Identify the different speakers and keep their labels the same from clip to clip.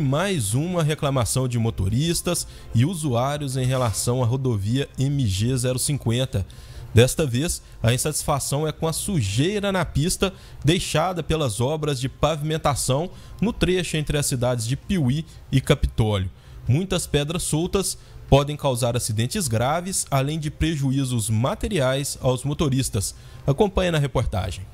Speaker 1: mais uma reclamação de motoristas e usuários em relação à rodovia MG 050. Desta vez, a insatisfação é com a sujeira na pista deixada pelas obras de pavimentação no trecho entre as cidades de Piuí e Capitólio. Muitas pedras soltas podem causar acidentes graves, além de prejuízos materiais aos motoristas. Acompanhe na reportagem.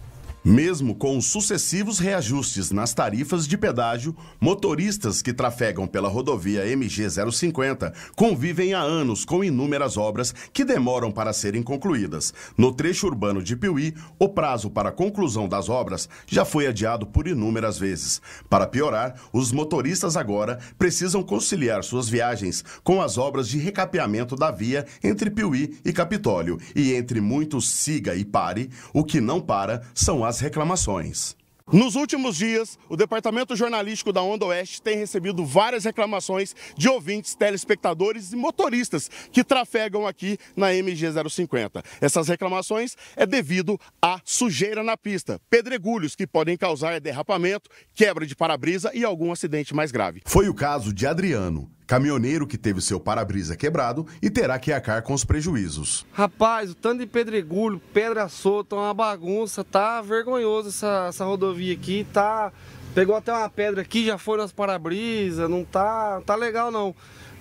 Speaker 1: Mesmo com os sucessivos reajustes nas tarifas de pedágio, motoristas que trafegam pela rodovia MG 050 convivem há anos com inúmeras obras que demoram para serem concluídas. No trecho urbano de Piuí, o prazo para a conclusão das obras já foi adiado por inúmeras vezes. Para piorar, os motoristas agora precisam conciliar suas viagens com as obras de recapeamento da via entre Piuí e Capitólio. E entre muitos siga e pare, o que não para são as reclamações. Nos últimos dias, o departamento jornalístico da Onda Oeste tem recebido várias reclamações de ouvintes, telespectadores e motoristas que trafegam aqui na MG 050. Essas reclamações é devido à sujeira na pista, pedregulhos que podem causar derrapamento, quebra de para-brisa e algum acidente mais grave. Foi o caso de Adriano, Caminhoneiro que teve seu para-brisa quebrado e terá que arcar com os prejuízos.
Speaker 2: Rapaz, o tanto de pedregulho, pedra solta, uma bagunça, tá vergonhoso essa, essa rodovia aqui, tá... Pegou até uma pedra aqui, já foi nosso para-brisa, não tá, não tá legal não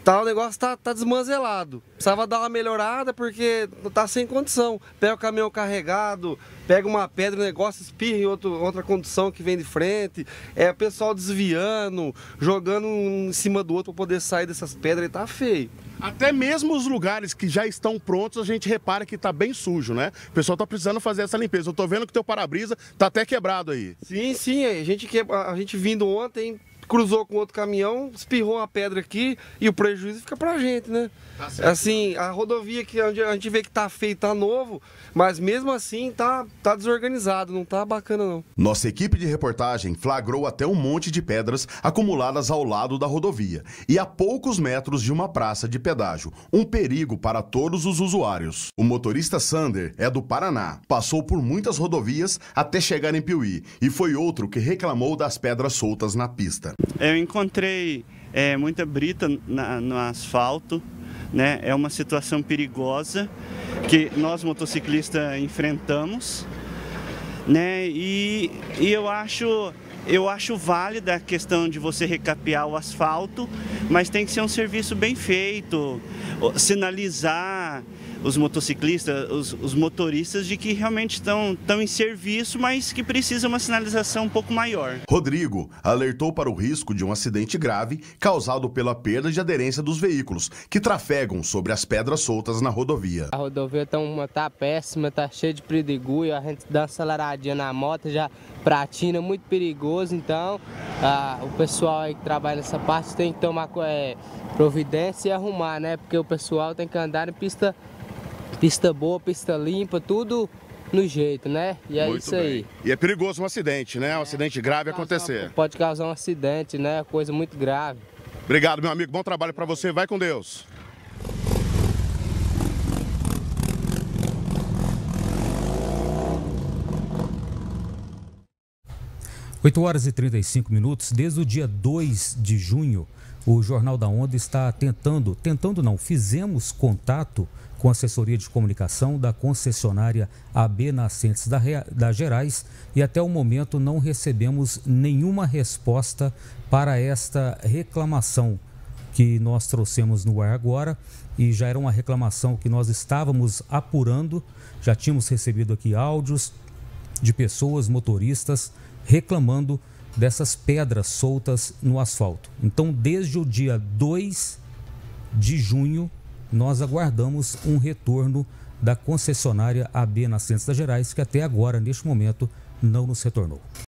Speaker 2: tá, o negócio tá, tá desmanzelado. Precisava dar uma melhorada porque tá sem condição. Pega o caminhão carregado, pega uma pedra, o negócio espirra em outro, outra condição que vem de frente. É o pessoal desviando, jogando um em cima do outro para poder sair dessas pedras e tá feio. Até mesmo os lugares que já
Speaker 1: estão prontos, a gente repara que tá bem sujo, né? O pessoal tá precisando fazer essa limpeza. Eu tô vendo que teu para-brisa
Speaker 2: tá até quebrado aí. Sim, sim, a gente, que... a gente vindo ontem cruzou com outro caminhão, espirrou uma pedra aqui e o prejuízo fica pra gente, né? Tá Assim, a rodovia que a gente vê que tá feita tá novo, mas mesmo assim tá, tá desorganizado, não tá bacana não.
Speaker 1: Nossa equipe de reportagem flagrou até um monte de pedras acumuladas ao lado da rodovia e a poucos metros de uma praça de pedágio, um perigo para todos os usuários. O motorista Sander é do Paraná, passou por muitas rodovias até chegar em Piuí e foi outro que reclamou das pedras soltas na pista.
Speaker 3: Eu encontrei é, muita brita na, no asfalto, né? É uma situação perigosa que nós motociclistas enfrentamos, né? E, e eu acho eu acho válida a questão de você recapear o asfalto, mas tem que ser um serviço bem feito, sinalizar, os motociclistas, os, os motoristas de que realmente estão, estão em serviço, mas que precisa uma sinalização um pouco maior.
Speaker 1: Rodrigo alertou para o risco de um acidente grave causado pela perda de aderência dos veículos que trafegam sobre as pedras soltas na rodovia. A
Speaker 2: rodovia tá, uma, tá péssima, tá cheia de pedregulho. a gente dá uma aceleradinha na moto, já pratina, muito perigoso, então o pessoal que trabalha nessa parte tem que tomar é, providência e arrumar, né? Porque o pessoal tem que andar em pista Pista boa, pista limpa, tudo no jeito, né? E é Muito isso bem. aí.
Speaker 1: E é perigoso um acidente, né? É, um acidente grave pode acontecer. pode causar um acidente, né? Coisa muito grave. Obrigado, meu amigo. Bom trabalho para você. Vai com Deus.
Speaker 4: Oito horas e 35 minutos, desde o dia 2 de junho, o Jornal da Onda está tentando, tentando não, fizemos contato com assessoria de comunicação da concessionária AB Nascentes da, da Gerais e até o momento não recebemos nenhuma resposta para esta reclamação que nós trouxemos no ar agora e já era uma reclamação que nós estávamos apurando, já tínhamos recebido aqui áudios de pessoas, motoristas, reclamando dessas pedras soltas no asfalto. Então, desde o dia 2 de junho nós aguardamos um retorno da concessionária AB Nascentes das Gerais, que até agora, neste momento, não nos retornou.